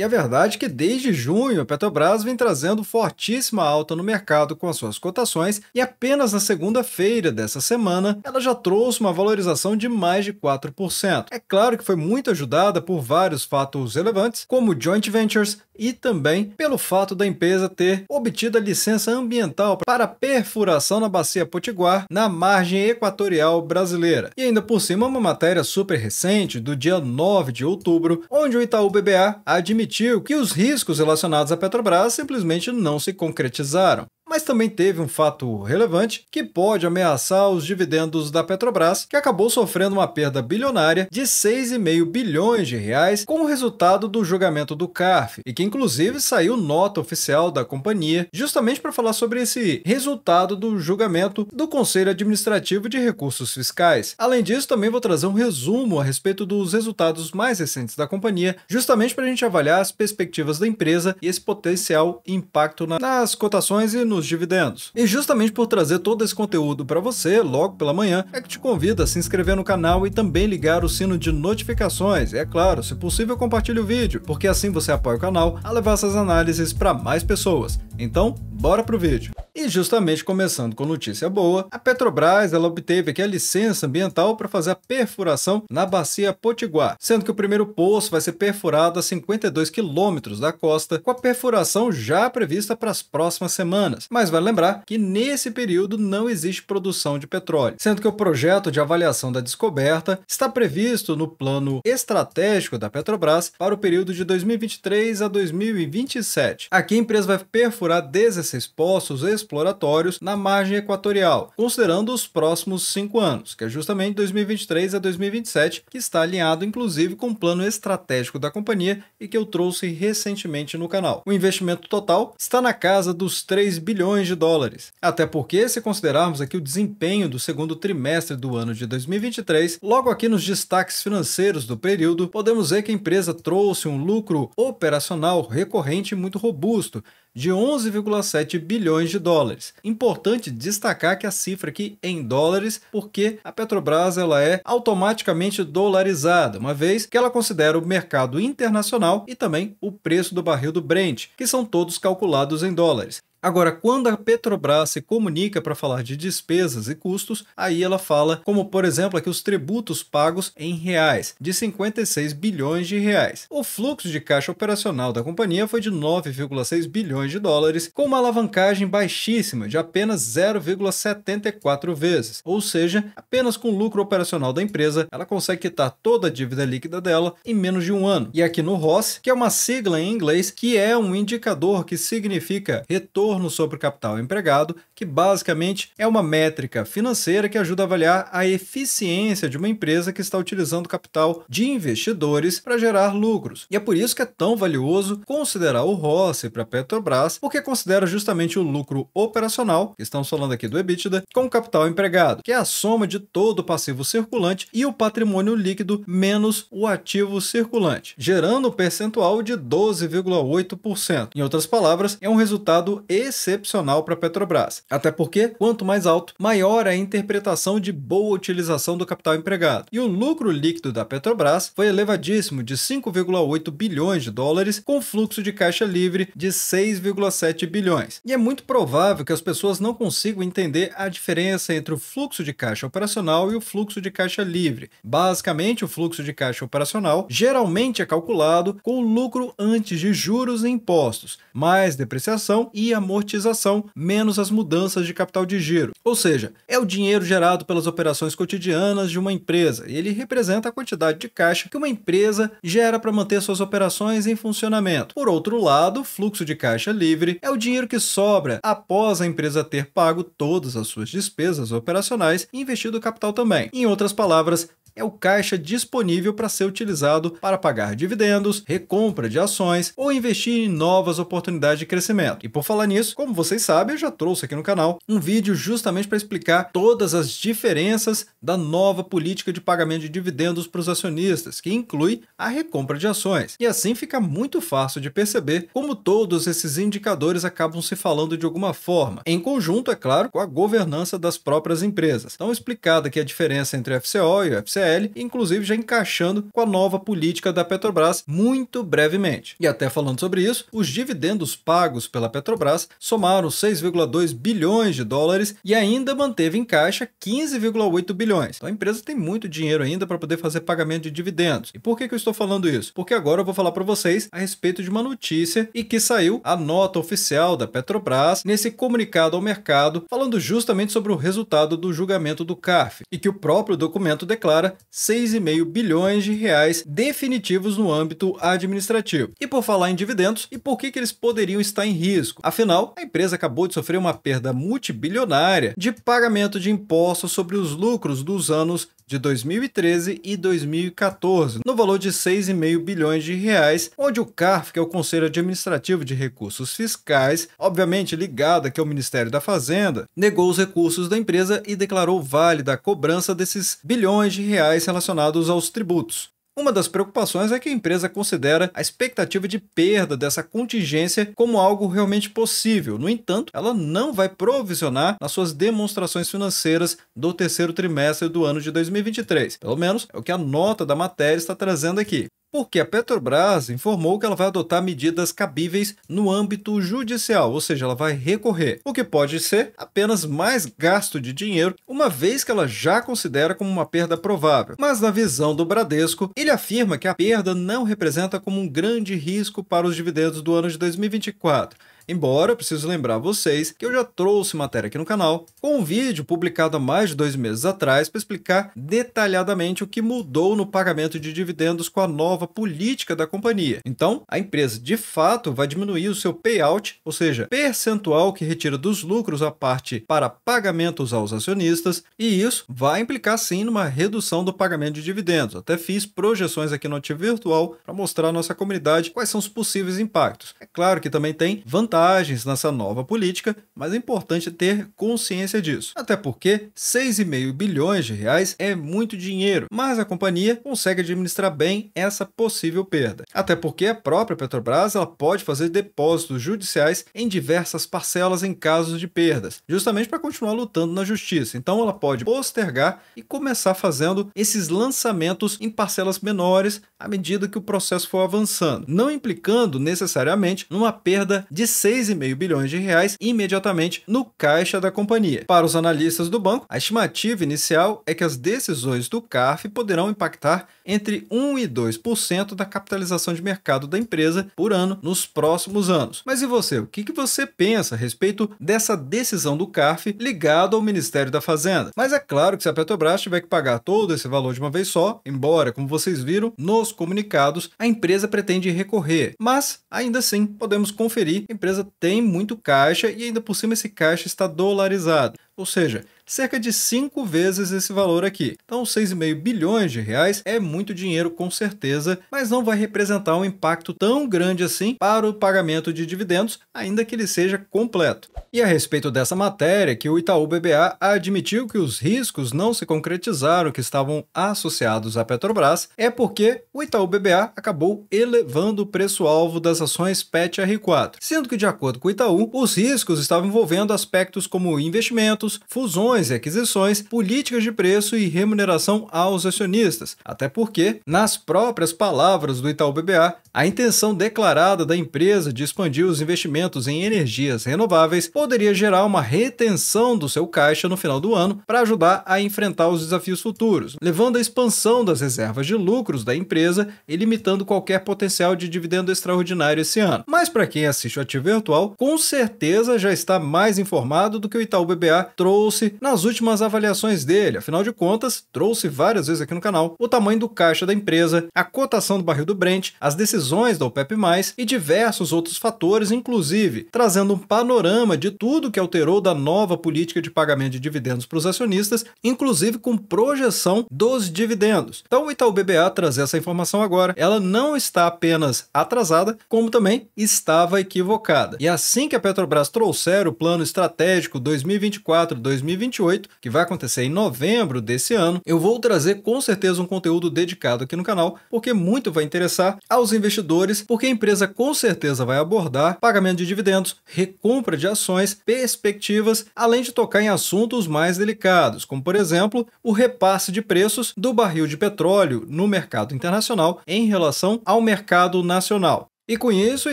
E a verdade é que desde junho a Petrobras vem trazendo fortíssima alta no mercado com as suas cotações e apenas na segunda-feira dessa semana ela já trouxe uma valorização de mais de 4%. É claro que foi muito ajudada por vários fatos relevantes, como joint ventures e também pelo fato da empresa ter obtido a licença ambiental para perfuração na bacia Potiguar na margem equatorial brasileira. E ainda por cima uma matéria super recente do dia 9 de outubro, onde o Itaú BBA admitiu admitiu que os riscos relacionados à Petrobras simplesmente não se concretizaram mas também teve um fato relevante que pode ameaçar os dividendos da Petrobras, que acabou sofrendo uma perda bilionária de 6,5 bilhões de reais com o resultado do julgamento do CARF, e que inclusive saiu nota oficial da companhia justamente para falar sobre esse resultado do julgamento do Conselho Administrativo de Recursos Fiscais. Além disso, também vou trazer um resumo a respeito dos resultados mais recentes da companhia, justamente para a gente avaliar as perspectivas da empresa e esse potencial impacto nas cotações e no nos dividendos. E justamente por trazer todo esse conteúdo para você logo pela manhã, é que te convido a se inscrever no canal e também ligar o sino de notificações. E é claro, se possível, compartilhe o vídeo, porque assim você apoia o canal a levar essas análises para mais pessoas. Então, bora pro vídeo. E justamente começando com notícia boa, a Petrobras ela obteve aqui a licença ambiental para fazer a perfuração na bacia Potiguar, sendo que o primeiro poço vai ser perfurado a 52 quilômetros da costa, com a perfuração já prevista para as próximas semanas. Mas vale lembrar que nesse período não existe produção de petróleo, sendo que o projeto de avaliação da descoberta está previsto no plano estratégico da Petrobras para o período de 2023 a 2027. Aqui a empresa vai perfurar 16 poços exploratórios na margem equatorial, considerando os próximos cinco anos, que é justamente 2023 a 2027, que está alinhado inclusive com o plano estratégico da companhia e que eu trouxe recentemente no canal. O investimento total está na casa dos 3 bilhões de dólares. Até porque, se considerarmos aqui o desempenho do segundo trimestre do ano de 2023, logo aqui nos destaques financeiros do período, podemos ver que a empresa trouxe um lucro operacional recorrente muito robusto, de 11,7 bilhões de dólares. Importante destacar que a cifra aqui é em dólares, porque a Petrobras ela é automaticamente dolarizada, uma vez que ela considera o mercado internacional e também o preço do barril do Brent, que são todos calculados em dólares. Agora, quando a Petrobras se comunica para falar de despesas e custos, aí ela fala, como por exemplo, aqui os tributos pagos em reais, de 56 bilhões de reais. O fluxo de caixa operacional da companhia foi de 9,6 bilhões de dólares, com uma alavancagem baixíssima de apenas 0,74 vezes, ou seja, apenas com o lucro operacional da empresa, ela consegue quitar toda a dívida líquida dela em menos de um ano. E aqui no ROS, que é uma sigla em inglês, que é um indicador que significa retorno retorno sobre o capital empregado que basicamente é uma métrica financeira que ajuda a avaliar a eficiência de uma empresa que está utilizando capital de investidores para gerar lucros. E é por isso que é tão valioso considerar o ROSI para a Petrobras, porque considera justamente o lucro operacional, que estamos falando aqui do EBITDA, com o capital empregado, que é a soma de todo o passivo circulante e o patrimônio líquido menos o ativo circulante, gerando um percentual de 12,8%. Em outras palavras, é um resultado excepcional para a Petrobras. Até porque, quanto mais alto, maior é a interpretação de boa utilização do capital empregado. E o lucro líquido da Petrobras foi elevadíssimo, de 5,8 bilhões de dólares, com fluxo de caixa livre de 6,7 bilhões. E é muito provável que as pessoas não consigam entender a diferença entre o fluxo de caixa operacional e o fluxo de caixa livre. Basicamente, o fluxo de caixa operacional geralmente é calculado com o lucro antes de juros e impostos, mais depreciação e amortização, menos as mudanças mudanças de capital de giro, ou seja, é o dinheiro gerado pelas operações cotidianas de uma empresa e ele representa a quantidade de caixa que uma empresa gera para manter suas operações em funcionamento. Por outro lado, fluxo de caixa livre é o dinheiro que sobra após a empresa ter pago todas as suas despesas operacionais e investido o capital também. Em outras palavras, é o caixa disponível para ser utilizado para pagar dividendos, recompra de ações ou investir em novas oportunidades de crescimento. E por falar nisso, como vocês sabem, eu já trouxe aqui no canal um vídeo justamente para explicar todas as diferenças da nova política de pagamento de dividendos para os acionistas, que inclui a recompra de ações. E assim fica muito fácil de perceber como todos esses indicadores acabam se falando de alguma forma, em conjunto, é claro, com a governança das próprias empresas. Então, explicada aqui a diferença entre FCO e o FCE, PL, inclusive já encaixando com a nova política da Petrobras muito brevemente. E até falando sobre isso, os dividendos pagos pela Petrobras somaram 6,2 bilhões de dólares e ainda manteve em caixa 15,8 bilhões. Então a empresa tem muito dinheiro ainda para poder fazer pagamento de dividendos. E por que, que eu estou falando isso? Porque agora eu vou falar para vocês a respeito de uma notícia e que saiu a nota oficial da Petrobras nesse comunicado ao mercado falando justamente sobre o resultado do julgamento do CARF e que o próprio documento declara 6,5 bilhões de reais definitivos no âmbito administrativo. E por falar em dividendos, e por que, que eles poderiam estar em risco? Afinal, a empresa acabou de sofrer uma perda multibilionária de pagamento de impostos sobre os lucros dos anos de 2013 e 2014, no valor de 6,5 bilhões de reais, onde o CARF, que é o Conselho Administrativo de Recursos Fiscais, obviamente ligado aqui ao Ministério da Fazenda, negou os recursos da empresa e declarou válida a cobrança desses bilhões de reais reais relacionados aos tributos. Uma das preocupações é que a empresa considera a expectativa de perda dessa contingência como algo realmente possível. No entanto, ela não vai provisionar nas suas demonstrações financeiras do terceiro trimestre do ano de 2023. Pelo menos é o que a nota da matéria está trazendo aqui porque a Petrobras informou que ela vai adotar medidas cabíveis no âmbito judicial, ou seja, ela vai recorrer, o que pode ser apenas mais gasto de dinheiro, uma vez que ela já considera como uma perda provável. Mas na visão do Bradesco, ele afirma que a perda não representa como um grande risco para os dividendos do ano de 2024. Embora eu preciso lembrar vocês que eu já trouxe matéria aqui no canal com um vídeo publicado há mais de dois meses atrás para explicar detalhadamente o que mudou no pagamento de dividendos com a nova política da companhia. Então, a empresa de fato vai diminuir o seu payout, ou seja, percentual que retira dos lucros a parte para pagamentos aos acionistas, e isso vai implicar sim numa redução do pagamento de dividendos. Até fiz projeções aqui no Ativo Virtual para mostrar à nossa comunidade quais são os possíveis impactos. É claro que também tem vantagens vantagens nessa nova política, mas é importante ter consciência disso. Até porque 6,5 bilhões de reais é muito dinheiro, mas a companhia consegue administrar bem essa possível perda. Até porque a própria Petrobras ela pode fazer depósitos judiciais em diversas parcelas em casos de perdas, justamente para continuar lutando na justiça. Então ela pode postergar e começar fazendo esses lançamentos em parcelas menores à medida que o processo for avançando, não implicando necessariamente numa perda de 6 6,5 bilhões de reais imediatamente no caixa da companhia. Para os analistas do banco, a estimativa inicial é que as decisões do CARF poderão impactar entre 1 e 2% da capitalização de mercado da empresa por ano nos próximos anos. Mas e você, o que você pensa a respeito dessa decisão do CARF ligado ao Ministério da Fazenda? Mas é claro que se a Petrobras tiver que pagar todo esse valor de uma vez só, embora, como vocês viram nos comunicados, a empresa pretende recorrer. Mas ainda assim, podemos conferir a empresa empresa tem muito caixa e ainda por cima esse caixa está dolarizado. Ou seja, cerca de cinco vezes esse valor aqui. Então, 6,5 bilhões de reais é muito dinheiro com certeza, mas não vai representar um impacto tão grande assim para o pagamento de dividendos, ainda que ele seja completo. E a respeito dessa matéria, que o Itaú BBA admitiu que os riscos não se concretizaram que estavam associados à Petrobras, é porque o Itaú BBA acabou elevando o preço-alvo das ações PET R4, sendo que, de acordo com o Itaú, os riscos estavam envolvendo aspectos como investimentos, fusões e aquisições, políticas de preço e remuneração aos acionistas, até porque, nas próprias palavras do Itaú BBA, a intenção declarada da empresa de expandir os investimentos em energias renováveis poderia gerar uma retenção do seu caixa no final do ano para ajudar a enfrentar os desafios futuros, levando à expansão das reservas de lucros da empresa e limitando qualquer potencial de dividendo extraordinário esse ano. Mas para quem assiste o ativo virtual, com certeza já está mais informado do que o Itaú BBA trouxe na nas últimas avaliações dele. Afinal de contas, trouxe várias vezes aqui no canal o tamanho do caixa da empresa, a cotação do barril do Brent, as decisões da OPEP+, e diversos outros fatores, inclusive trazendo um panorama de tudo que alterou da nova política de pagamento de dividendos para os acionistas, inclusive com projeção dos dividendos. Então o Itaú BBA traz essa informação agora. Ela não está apenas atrasada, como também estava equivocada. E assim que a Petrobras trouxer o plano estratégico 2024-2025, 28, que vai acontecer em novembro desse ano, eu vou trazer com certeza um conteúdo dedicado aqui no canal, porque muito vai interessar aos investidores, porque a empresa com certeza vai abordar pagamento de dividendos, recompra de ações, perspectivas, além de tocar em assuntos mais delicados, como por exemplo, o repasse de preços do barril de petróleo no mercado internacional em relação ao mercado nacional. E com isso, o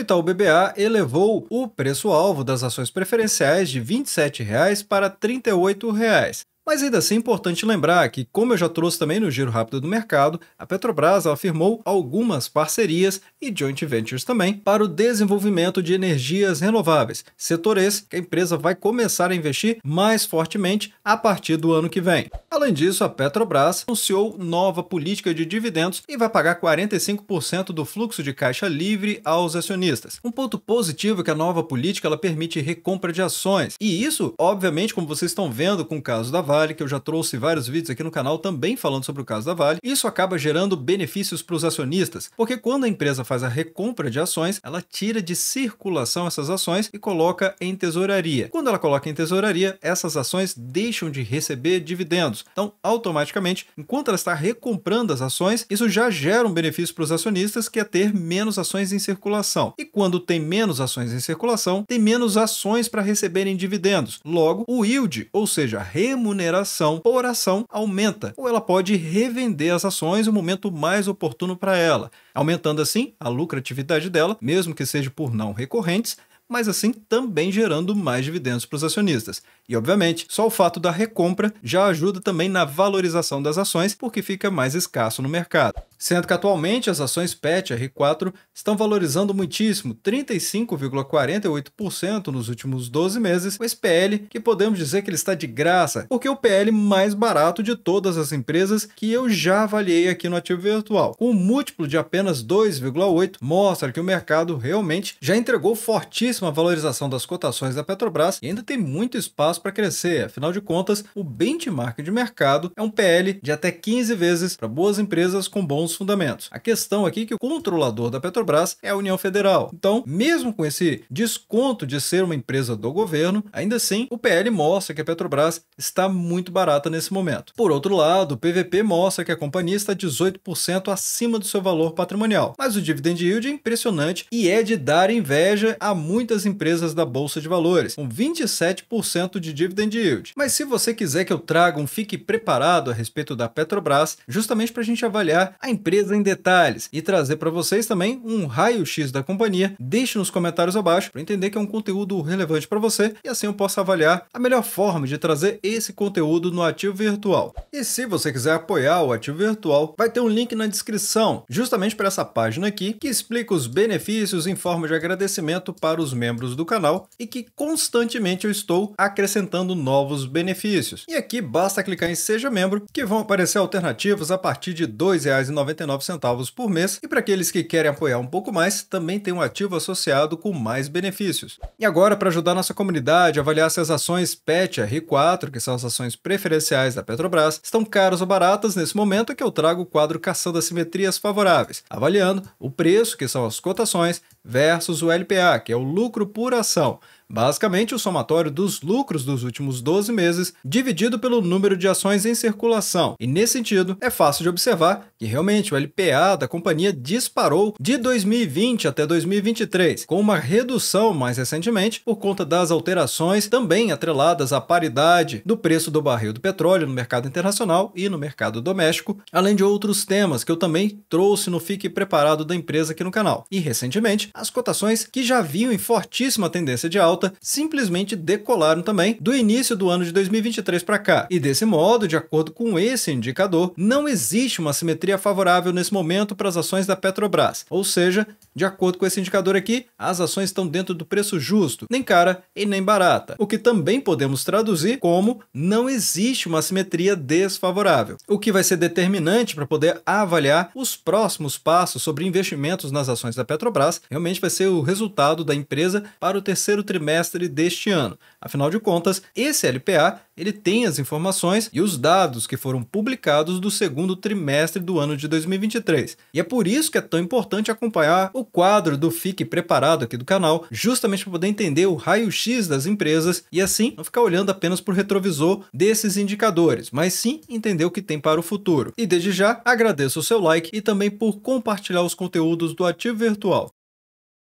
Itaú BBA elevou o preço-alvo das ações preferenciais de R$ 27,00 para R$ 38,00. Mas ainda assim é importante lembrar que, como eu já trouxe também no Giro Rápido do Mercado, a Petrobras afirmou algumas parcerias e joint ventures também para o desenvolvimento de energias renováveis, setor esse que a empresa vai começar a investir mais fortemente a partir do ano que vem. Além disso, a Petrobras anunciou nova política de dividendos e vai pagar 45% do fluxo de caixa livre aos acionistas. Um ponto positivo é que a nova política ela permite recompra de ações, e isso, obviamente, como vocês estão vendo com o caso da Vale, Vale, que eu já trouxe vários vídeos aqui no canal também falando sobre o caso da Vale. Isso acaba gerando benefícios para os acionistas, porque quando a empresa faz a recompra de ações, ela tira de circulação essas ações e coloca em tesouraria. Quando ela coloca em tesouraria, essas ações deixam de receber dividendos. Então, automaticamente, enquanto ela está recomprando as ações, isso já gera um benefício para os acionistas, que é ter menos ações em circulação. E quando tem menos ações em circulação, tem menos ações para receberem dividendos. Logo, o yield, ou seja, a remuneração remuneração por ação aumenta, ou ela pode revender as ações no momento mais oportuno para ela, aumentando assim a lucratividade dela, mesmo que seja por não recorrentes, mas assim também gerando mais dividendos para os acionistas. E obviamente, só o fato da recompra já ajuda também na valorização das ações, porque fica mais escasso no mercado sendo que atualmente as ações PET R4 estão valorizando muitíssimo, 35,48% nos últimos 12 meses, o SPL, que podemos dizer que ele está de graça, porque é o PL mais barato de todas as empresas que eu já avaliei aqui no ativo virtual. Com um múltiplo de apenas 2,8, mostra que o mercado realmente já entregou fortíssima valorização das cotações da Petrobras e ainda tem muito espaço para crescer, afinal de contas, o benchmark de mercado é um PL de até 15 vezes para boas empresas com bons bons fundamentos. A questão aqui é que o controlador da Petrobras é a União Federal. Então, mesmo com esse desconto de ser uma empresa do governo, ainda assim, o PL mostra que a Petrobras está muito barata nesse momento. Por outro lado, o PVP mostra que a companhia está 18% acima do seu valor patrimonial, mas o dividend yield é impressionante e é de dar inveja a muitas empresas da bolsa de valores, com 27% de dividend yield. Mas se você quiser que eu traga um fique preparado a respeito da Petrobras, justamente para a gente avaliar a empresa em detalhes e trazer para vocês também um raio-x da companhia. Deixe nos comentários abaixo para entender que é um conteúdo relevante para você e assim eu posso avaliar a melhor forma de trazer esse conteúdo no ativo virtual. E se você quiser apoiar o ativo virtual, vai ter um link na descrição, justamente para essa página aqui, que explica os benefícios em forma de agradecimento para os membros do canal e que constantemente eu estou acrescentando novos benefícios. E aqui basta clicar em seja membro que vão aparecer alternativas a partir de R$ 2,99 centavos por mês. E para aqueles que querem apoiar um pouco mais, também tem um ativo associado com mais benefícios. E agora, para ajudar nossa comunidade a avaliar se as ações PET R4, que são as ações preferenciais da Petrobras, estão caras ou baratas, nesse momento é que eu trago o quadro Caçando Assimetrias Favoráveis, avaliando o preço, que são as cotações, versus o LPA, que é o lucro por ação, basicamente o somatório dos lucros dos últimos 12 meses dividido pelo número de ações em circulação. E nesse sentido, é fácil de observar que realmente o LPA da companhia disparou de 2020 até 2023, com uma redução mais recentemente por conta das alterações também atreladas à paridade do preço do barril do petróleo no mercado internacional e no mercado doméstico, além de outros temas que eu também trouxe no Fique Preparado da empresa aqui no canal. E recentemente, as cotações, que já vinham em fortíssima tendência de alta, simplesmente decolaram também do início do ano de 2023 para cá. E desse modo, de acordo com esse indicador, não existe uma simetria favorável nesse momento para as ações da Petrobras. Ou seja, de acordo com esse indicador aqui, as ações estão dentro do preço justo, nem cara e nem barata, o que também podemos traduzir como não existe uma simetria desfavorável, o que vai ser determinante para poder avaliar os próximos passos sobre investimentos nas ações da Petrobras. Realmente provavelmente vai ser o resultado da empresa para o terceiro trimestre deste ano. Afinal de contas, esse LPA ele tem as informações e os dados que foram publicados do segundo trimestre do ano de 2023. E é por isso que é tão importante acompanhar o quadro do Fique Preparado aqui do canal, justamente para poder entender o raio-x das empresas e assim não ficar olhando apenas para o retrovisor desses indicadores, mas sim entender o que tem para o futuro. E desde já, agradeço o seu like e também por compartilhar os conteúdos do Ativo Virtual.